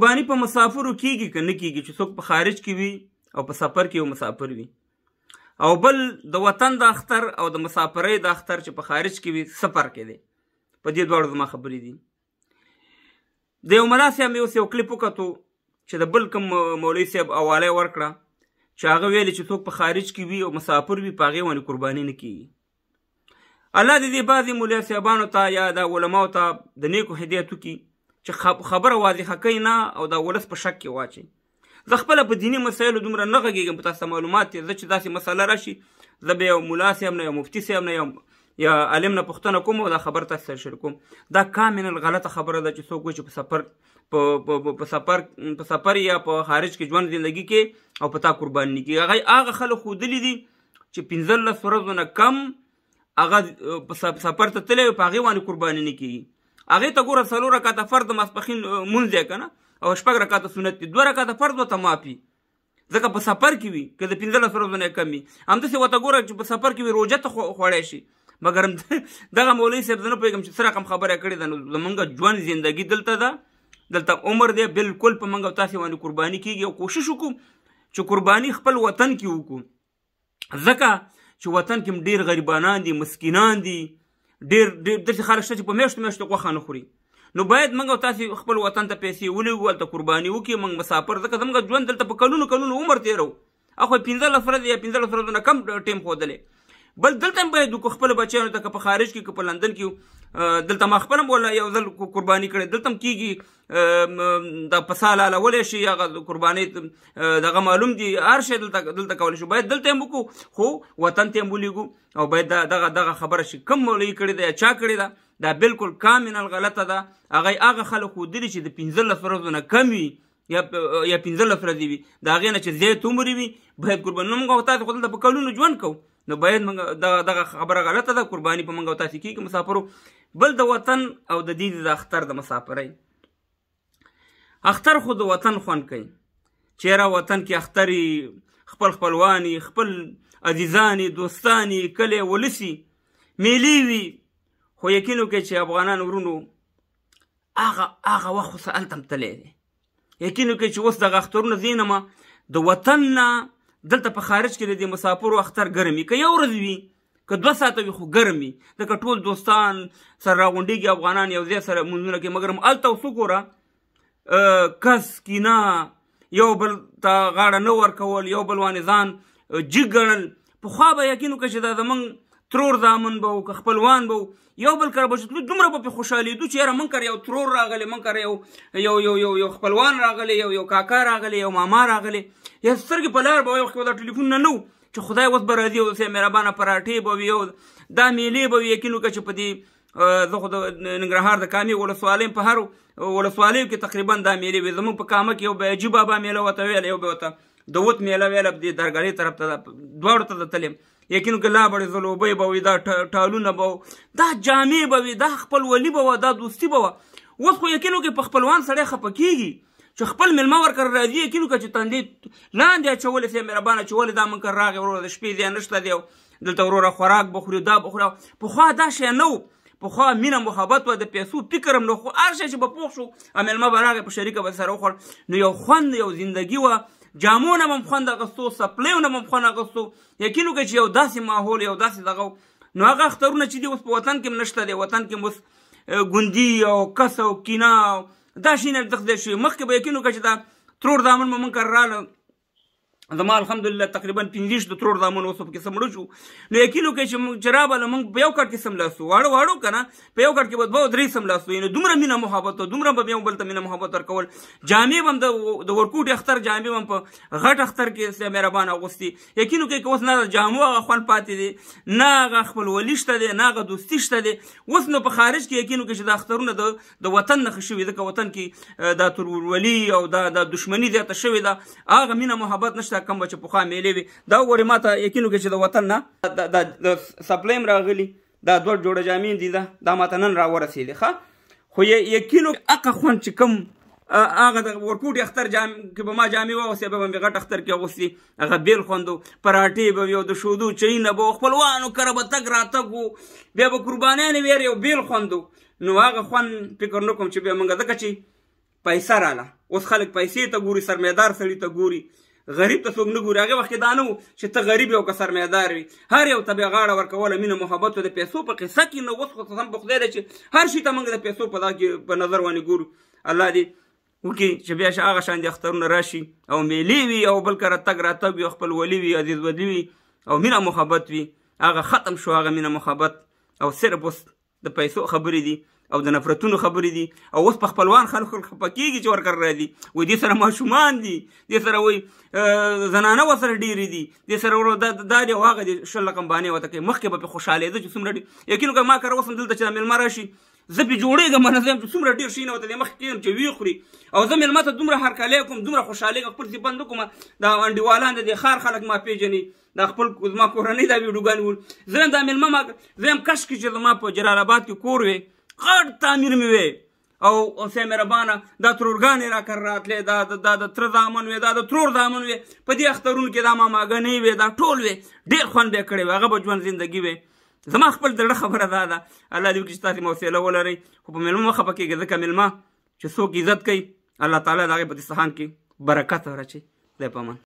قرباني په مسافرو کیږي که نه کیږي چې څوک په خارج کې وي او په سفر کې یو مسافر وي او بل د وطن د اختر او د مسافرۍ د اختر چې په خارج کې وي سفر کې دی په دې دواړو زما خبرې دي د یو ملا صاحب مې اوس یو کلیپ وکتو چې د بل کوم مولوي صاحب اوالی ورکړه چې هغه ویلې چې څوک په خارج کې وي او مسافر وي په هغې باندې قرباني نه کیږي الله دې دې بعضې مولیا صاحبانو ته یا د علماو ته د نیکو هدایت وکړي چې خبره واضحه کوي نه او دا ولس په شک کې واچي زه خپله په دیني مسایلو دومره نه غږېږم په تاسو معلومات زه چې داسې مسله راشي زه به یو ملا صاحب نه یو مفتي صاحب نه یو یا عالم نه پوښتنه کوم او دا خبره تاسو سره شریکوم دا کامن غلطه خبره ده چې څوک چې په سفر په په سفر په سفر یا په خارج کې ژوند زندگی کې او پتا قرباني کې هغه هغه خلک خودلی دي چې 15 ورځې نه کم هغه په سفر ته تللی په هغه باندې قرباني نه کیږي هغه ته ګوره څلور رکعاته فرض ماسپخین مونځ دی کنه او شپږ رکعاته سنت دي دوه رکعاته فرض وته معافي ځکه په سفر کې وي که د پنځلس ورځو نه کم وي همداسې ورته ګوره چې په سفر کې وي روژه ته خوړی شي مګر دغه مولوي صاحب زه نه پوهېږم چې څه رقم خبره کړې ده نو زمونږ ژوند زندگی دلته ده دلته عمر دی بالکل په موږ او تاسې باندې قرباني کېږي او کوشش وکړو چې قرباني خپل وطن کې وکړو ځکه چې وطن کې ډیر غریبانان دي مسکینان دي ډیر ډیر داسې خلک شته چې په میاشتو میاشتو غوښه نه خوري نو باید موږ تاسو خپل وطن ته پیسې ولېږو هلته قرباني وکړي موږ مسافر ځکه زموږ ژوند دلته په کلونو کلونو عمر تېرو اخو پنځلس ورځې یا پنځلس ورځو نه کم ټیم ښودلی بل دلته هم باید وکړو خپلو بچیانو ته که په خارج کې که په لندن کې دلته ما خپل هم ولا یو ځل قرباني کړې دلته هم کېږي دا پسه لالولی شي هغه قربانۍ دغه معلوم دي هر شی دلته دلته کولی شو باید دلته هم وکړو خو وطن ته هم ولیږو او باید دغه دغه خبره شي کوم مولوي کړې ده یا چا کړې ده دا بالکل کاملا غلطه ده هغه هغه خلک ودري چې د پنځلس ورځو نه کم وي یا یا پنځلس ورځې وي د هغې نه چې زیات عمر وي باید قرباني موږ او تاسو خو دلته په کلونو ژوند کوو نو باید موږ دغه خبره غلطه ده قرباني په موږ او تاسو کېږي مسافرو بل د وطن او د دې د اختر د مسافرۍ اختر خو د وطن خوند کوي چیرې وطن کې اخترې خپل خپلوانی خپل عزیزانی دوستانی کلی ولسی میلی وی خو یقینو کې چې افغانان ورونو هغه هغه وخت خو سالتم تللی دی یقینو کې چې اوس دغه اخترونه زینمه د وطن نه دلته په خارج کې د مسافرو اختر ګرمي که یو ورځ وي که دوه ساعته وي خو ګرم وي ځکه ټول دوستان سره راغونډېږي افغانان یو ځای سره مونځونه کوي مګر هلته اوس وګوره کس کینه یو بل ته غاړه نه ورکول یو بل باندې ځان جګ ګڼل پخوا به یقین وکړه چې دا زمونږ ترور زامن به وو که خپلوان به وو یو بل کره به چې دومره به پې خوشحالېدو چې یاره موږ کره یو ترور راغلی موږ کره یو یو یو یو یو خپلوان راغلی یو یو کاکا راغلی یو ماما راغلی یا سترګې په لار به وایي خو دا ټلیفون نه نه چې خدای اوس به راځي اوس یې مهربانه پراټې به وي او دا میلې به وي یقین وکړه چې په دې زه خو د ننګرهار د کامې ولسوالۍ په هر ولسوالیو کې تقریبا دا میلې وي زموږ په کامه کې یو بیجي بابا میله ورته ویل یو به ورته دوت میله ویل دې درګړې طرف ته دواړو ته د تلیم یقین که لا بړې زلوبۍ به وي دا ټالونه به دا جامې به وي دا خپل ولي به وه دا دوستي به وه اوس خو یقین وکړې په خپلوان سړی خفه کېږي چې خپل ملما ورکر راځي کینو که چې تندې لاندې اچولې سي مهربانه چې ولې دا منکر راغی ورور د شپې دی نشته دی دلته وروره خوراک بخوري دا بخوري پخوا دا شی نه پخوا مینه محبت و د پیسو فکر هم نه خو هر شی چې به پوه شو مېلمه به راغی په شریکه به سره وخوړ نو یو خوند یو زندگی وه جامو نه هم خوند اخیستو څپلیو نه هم خوند اخیستو یقین وکړه چې یو داسې ماحول یو داسې دغه نو هغه اخترونه چې دي اوس په وطن کې نشته دی وطن کې اوس ګوندي او کس او کینه دا شین الدخ دې شوی مخکې به یقین وکړه چې دا ترور دامن ممن کړ رااله زما الحمدلله تقریبا 15 د ترور زامن اوسو پکې سمړو شو نو یقینو کې چې جراب له موږ په یو کټ کې سملاسو واړو واړو کنه په یو کټ کې به درې سملاسو نو دومره مینه محبت او دومره به یو بل ته مینه محبت ورکول جامې هم د ورکوټ اختر جامې هم په غټ اختر کې سه مهربان اغوستي یقینو کې اوس نه جامو هغه خوان پاتې دي نه هغه خپل ولشته دي نه هغه دوستي شته دي اوس نو په خارج کې یقینو کې چې د اخترونه د د وطن نه خښوي د وطن کې د ترور ولی او د دښمنۍ زیاته شوې ده هغه مینه محبت نشته کم چې پخوا میلې وي دا وګورې ما ته یقین وکړي چې د وطن نه د سپلایم راغلي دا دوه جوړه جامې دي دا دا ما ته نن راورسېدې ښه خو یقین هغه خوند چې کوم هغه د ورکوټي اختر جام کې به ما جامې واغوستې به مې غټ اختر کې اغوستې هغه بیل خوندو پراټې به یو د شودو چینه به خپلوانو کره به تګ راتګ وو بیا به قربانیانې ویر یو بیل خوندو نو هغه خوند فکر نه کوم چې بیا موږ ځکه چې پیسه راله اوس خلک پیسې ته ګوري سرمایدار سړي ته ګوري غریب ته څوک نه ګوري هغه وخت دا نه و چې ته غریب یو که سرمایدار وي هر یو ته بیا غاړه ورکوله مینه محبت د پیسو په قصه کې نه اوس خو قسم په خدای دی چې هر شي ته موږ د پیسو په دغه په نظر باندې ګورو الله دې وکړي چې بیا هغه شان د اخترونه راشي او میلې وي او بل کره تګ راتګ یو خپل ولي وي عزیز ودی وي او مینه محبت وي هغه ختم شو هغه مینه محبت او صرف اوس د پیسو خبرې دي او د نفرتونو خبرې دي او اوس په خپلوان خلک خفه کېږي چې ورکر را دي وایي دې سره ماشومان دي دې سره وایي زنانه ورسره ډېرې دي دې سره ورو دا دي او هغه دي شل رقم بانې ورته کوي مخکې به پې خوشحالېده چې څومره یقین که ما کره اوسم دلته چې دا مېلمه راشي زه پې جوړېږم نه زه یم چې څومره ډېر شي نه ورته دی مخکې کېږم چې ویې خوري او زه مېلمه ته دومره هرکالی کوم دومره خوشحالېږم خپل ځي بند وکړم دا انډیوالان د دې ښار خلک ما پېژني دا خپل زما کورنۍ دا ویډیوګانې ول زه دا مېلمه ما زه یم کاشکې چې زما په جلال آباد کې کور وې غټ تعمیر مې وی او اوسې مهربانه دا ترورګانې را کر راتلې دا دا د تر زامن وې دا د ترور زامن وې په دې اخترونو کې دا ما ماګنې وې دا ټول وې ډېر خوند به کړې هغه به ژوند زندگی وې زما خپل دړه خبره دا ده الله دې وکړي تاسو موسیله ولري خو په ملمه مخه پکې ځکه ملمه چې څوک عزت کوي الله تعالی دا په دې سهان کې برکت ورچي دې پمن